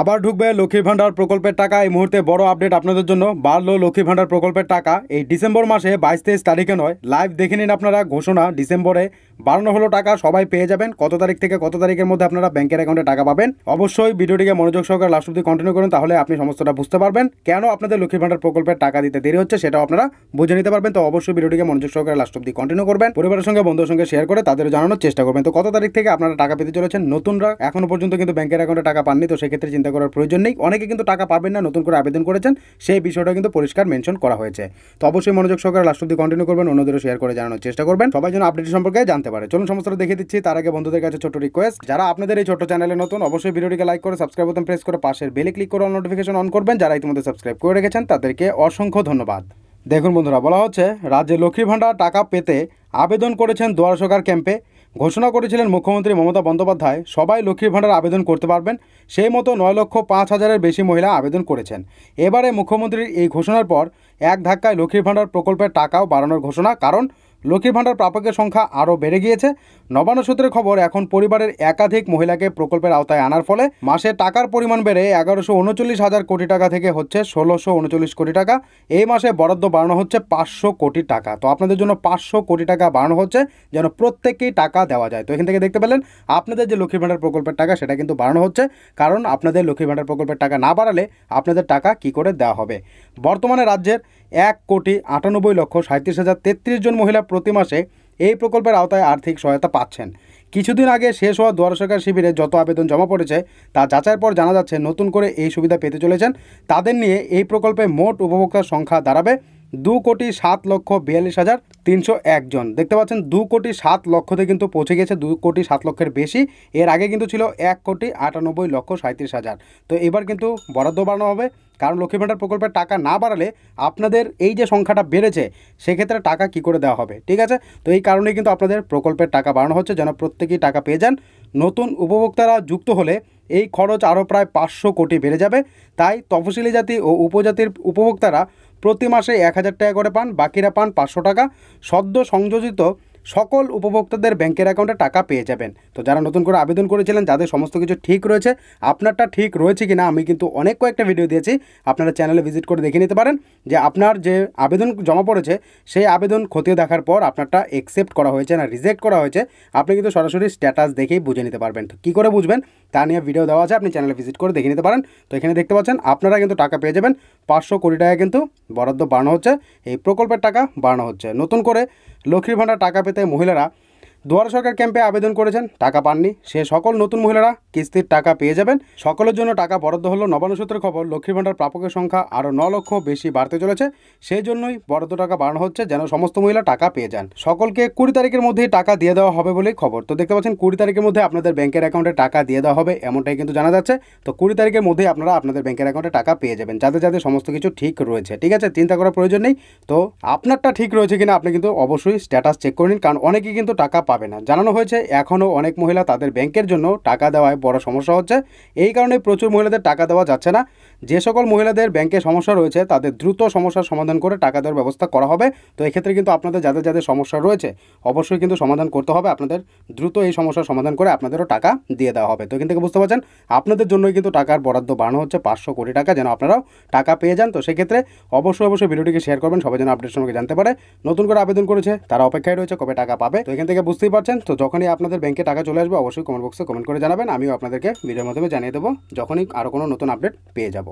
আবার ঢুকবে লক্ষ্মীর ভাণ্ডার প্রকল্পের টাকা এই মুহূর্তে বড় আপডেট আপনাদের জন্য বাড়লো লক্ষ্মীর ভাণ্ডার প্রকল্পের টাকা এই ডিসেম্বর মাসে বাইশ তেইশ তারিখে নয় লাইভ দেখে নিন আপনারা ঘোষণা ডিসেম্বরে বাড়ানো হলো টাকা সবাই পেয়ে যাবেন কত তারিখ থেকে কত তারিখের মধ্যে আপনারা ব্যাংকের অ্যাকাউন্টে টাকা পাবেন অবশ্যই ভিডিওটিকে মনোযোগ সহকারে লাস্ট অব্দি কন্টিনিউ করুন তাহলে আপনি সমস্তটা বুঝতে পারবেন কেন আপনাদের লক্ষ্মীর ভাণ্ডার প্রকল্পের টাকা দিতে দেরি হচ্ছে সেটাও আপনারা বুঝে নিতে পারবেন তো অবশ্যই ভিডিওটিকে মনোযোগ সহকারে লাস্ট অব্দি কন্টিনিউ করবেন পরিবারের সঙ্গে বন্ধুর সঙ্গে শেয়ার করে তাদের জানানোর চেষ্টা করবেন তো কত তারিখ থেকে আপনারা টাকা পেতে চলেছেন নতুনরা এখনও পর্যন্ত কিন্তু ব্যাংকের অ্যাকাউন্টে টাকা পাননি তো সেক্ষেত্রে চিন্তা করার প্রয়োজন নেই অনেকে কিন্তু টাকা পাবেন না নতুন করে আবেদন করেছেন সেই বিষয়টা কিন্তু পরিষ্কার মেনশন করা হয়েছে তো অবশ্যই মনোযোগ সহকারে লাস্ট অব্দি কন্টিনিউ করবেন অন্যদেরও শেয়ার করে জানানোর চেষ্টা করবেন সবাই যেন আপডেট সম্পর্কে জানতে পারে চলুন সমস্ত দেখে দিচ্ছি তার আগে বন্ধুদের কাছে ছোট রিকোয়েস্ট যারা আপনাদের এই ছোট চ্যানেলে নতুন অবশ্যই ভিডিওটিকে লাইক করে সাবস্ক্রাইব বোতাম প্রেস করে পাশের বেলে ক্লিক করে নোটিফিকেশন অন করবেন যারা ইতিমধ্যে সাবস্ক্রাইব করে রেখেছেন তাদেরকে অসংখ্য ধন্যবাদ দেখুন বন্ধুরা বলা হচ্ছে রাজ্যে লক্ষ্মী ভাণ্ডার টাকা পেতে আবেদন করেছেন দুয়ার ক্যাম্পে ঘোষণা করেছিলেন মুখ্যমন্ত্রী মমতা বন্দ্যোপাধ্যায় সবাই লক্ষ্মীর ভাণ্ডার আবেদন করতে পারবেন সেই মতো নয় লক্ষ পাঁচ হাজারের বেশি মহিলা আবেদন করেছেন এবারে মুখ্যমন্ত্রীর এই ঘোষণার পর এক ধাক্কায় লক্ষ্মীর ভাণ্ডার প্রকল্পের টাকাও বাড়ানোর ঘোষণা কারণ লক্ষ্মীর ভাণ্ডার প্রাপকের সংখ্যা আরও বেড়ে গিয়েছে নবান্ন সূত্রের খবর এখন পরিবারের একাধিক মহিলাকে প্রকল্পের আওতায় আনার ফলে মাসে টাকার পরিমাণ বেড়ে এগারোশো উনচল্লিশ হাজার কোটি টাকা থেকে হচ্ছে ষোলোশো উনচল্লিশ কোটি টাকা এই মাসে বরাদ্দ বাড়ানো হচ্ছে পাঁচশো কোটি টাকা তো আপনাদের জন্য পাঁচশো কোটি টাকা বাড়ানো হচ্ছে যেন প্রত্যেকেই টাকা দেওয়া যায় তো এখান থেকে দেখতে পেলেন আপনাদের যে লক্ষ্মীর ভাণ্ডার প্রকল্পের টাকা সেটা কিন্তু বাড়ানো হচ্ছে কারণ আপনাদের লক্ষ্মীর ভাণ্ডার প্রকল্পের টাকা না বাড়ালে আপনাদের টাকা কি করে দেওয়া হবে বর্তমানে রাজ্যের এক কোটি আটানব্বই লক্ষ সাঁত্রিশ হাজার তেত্রিশ জন মহিলা প্রতি মাসে এই প্রকল্পের আওতায় আর্থিক সহায়তা পাচ্ছেন কিছুদিন আগে শেষ হওয়া দুয়ার সরকার শিবিরে যত আবেদন জমা পড়েছে তা যাচাইয়ের পর জানা যাচ্ছে নতুন করে এই সুবিধা পেতে চলেছেন তাদের নিয়ে এই প্রকল্পে মোট উপভোক্তার সংখ্যা দাঁড়াবে দু কোটি সাত লক্ষ বিয়াল্লিশ হাজার তিনশো একজন দেখতে পাচ্ছেন দু কোটি সাত লক্ষতে কিন্তু পৌঁছে গেছে দু কোটি সাত লক্ষের বেশি এর আগে কিন্তু ছিল এক কোটি আটানব্বই লক্ষ সাঁত্রিশ হাজার তো এবার কিন্তু বরাদ্দ বাড়ানো হবে কারণ লক্ষ্মী ভাণ্ডার প্রকল্পের টাকা না বাড়ালে আপনাদের এই যে সংখ্যাটা বেড়েছে সেক্ষেত্রে টাকা কি করে দেওয়া হবে ঠিক আছে তো এই কারণে কিন্তু আপনাদের প্রকল্পের টাকা বাড়ানো হচ্ছে যেন প্রত্যেকেই টাকা পেয়ে যান নতুন উপভোক্তারা যুক্ত হলে এই খরচ আরও প্রায় পাঁচশো কোটি বেড়ে যাবে তাই তফসিলি জাতি ও উপজাতির উপভোক্তারা প্রতি মাসে এক হাজার টাকা করে পান বাকিরা পান পাঁচশো টাকা সদ্য সংযোজিত সকল উপভোক্তাদের ব্যাংকের অ্যাকাউন্টে টাকা পেয়ে যাবেন তো যারা নতুন করে আবেদন করেছিলেন যাদের সমস্ত কিছু ঠিক রয়েছে আপনারটা ঠিক রয়েছে কি না আমি কিন্তু অনেক কয়েকটা ভিডিও দিয়েছি আপনারা চ্যানেলে ভিজিট করে দেখে নিতে পারেন যে আপনার যে আবেদন জমা পড়েছে সেই আবেদন খতিয়ে দেখার পর আপনারটা একসেপ্ট করা হয়েছে না রিজেক্ট করা হয়েছে আপনি কিন্তু সরাসরি স্ট্যাটাস দেখেই বুঝে নিতে পারবেন তো কী করে বুঝবেন তা নিয়ে ভিডিও দেওয়া আছে আপনি চ্যানেলে ভিজিট করে দেখে নিতে পারেন তো এখানে দেখতে পাচ্ছেন আপনারা কিন্তু টাকা পেয়ে যাবেন পাঁচশো কোটি টাকা কিন্তু বরাদ্দ বাড়ানো হচ্ছে এই প্রকল্পের টাকা বাড়ানো হচ্ছে নতুন করে লক্ষ্মীর ভাণ্ডার টাকা পেতে মহিলারা দুয়ার সরকার ক্যাম্পে আবেদন করেছেন টাকা পাননি সে সকল নতুন মহিলারা কিস্তির টাকা পেয়ে যাবেন সকলের জন্য টাকা বরাদ্দ হলো নবান্ন সূত্রের খবর লক্ষ্মীর ভাণ্ডার প্রাপকের সংখ্যা আরও ন লক্ষ বেশি বাড়তে চলেছে সেই জন্যই বরাদ্দ টাকা বাড়ানো হচ্ছে যেন সমস্ত মহিলা টাকা পেয়ে যান সকলকে কুড়ি তারিখের মধ্যে টাকা দিয়ে দেওয়া হবে বলেই খবর তো দেখতে পাচ্ছেন কুড়ি তারিখের মধ্যে আপনাদের ব্যাংকের অ্যাকাউন্টে টাকা দিয়ে দেওয়া হবে এমনটাই কিন্তু জানা যাচ্ছে তো কুড়ি তারিখের মধ্যে আপনারা আপনাদের ব্যাংকের অ্যাকাউন্টে টাকা পেয়ে যাবেন যাদের যাদের সমস্ত কিছু ঠিক রয়েছে ঠিক আছে চিন্তা করার প্রয়োজন নেই তো আপনারটা ঠিক রয়েছে কিনা আপনি কিন্তু অবশ্যই স্ট্যাটাস চেক করে নিন কারণ অনেকেই কিন্তু টাকা পাবে না জানানো হয়েছে এখনও অনেক মহিলা তাদের ব্যাংকের জন্য টাকা দেওয়ায় বড় সমস্যা হচ্ছে এই কারণে প্রচুর মহিলাদের টাকা দেওয়া যাচ্ছে না যে সকল মহিলাদের ব্যাংকে সমস্যা রয়েছে তাদের দ্রুত সমস্যার সমাধান করে টাকা দেওয়ার ব্যবস্থা করা হবে তো এক্ষেত্রে কিন্তু আপনাদের যাদের যাদের সমস্যা রয়েছে অবশ্যই কিন্তু সমাধান করতে হবে আপনাদের দ্রুত এই সমস্যার সমাধান করে আপনাদেরও টাকা দিয়ে দেওয়া হবে তো এখান থেকে বুঝতে পারছেন আপনাদের জন্যই কিন্তু টাকার বরাদ্দ বাড়ানো হচ্ছে পাঁচশো কোটি টাকা যেন আপনারাও টাকা পেয়ে যান তো সেক্ষেত্রে অবশ্যই অবশ্যই ভিডিওটিকে শেয়ার করবেন সবাই যেন আপডেট সঙ্গে জানতে পারে নতুন করে আবেদন করেছে তারা অপেক্ষায় রয়েছে কবে টাকা পাবে তো এখান থেকে বুঝতে বুঝতেই পারছেন তো যখনই আপনাদের ব্যাংকে টাকা চলে আসবে অবশ্যই কমেন্ট বক্সে কমেন্ট করে জানাবেন আমিও আপনাদেরকে ভিডিওর মাধ্যমে জানিয়ে দেবো যখনই আরও কোনো নতুন আপডেট পেয়ে যাব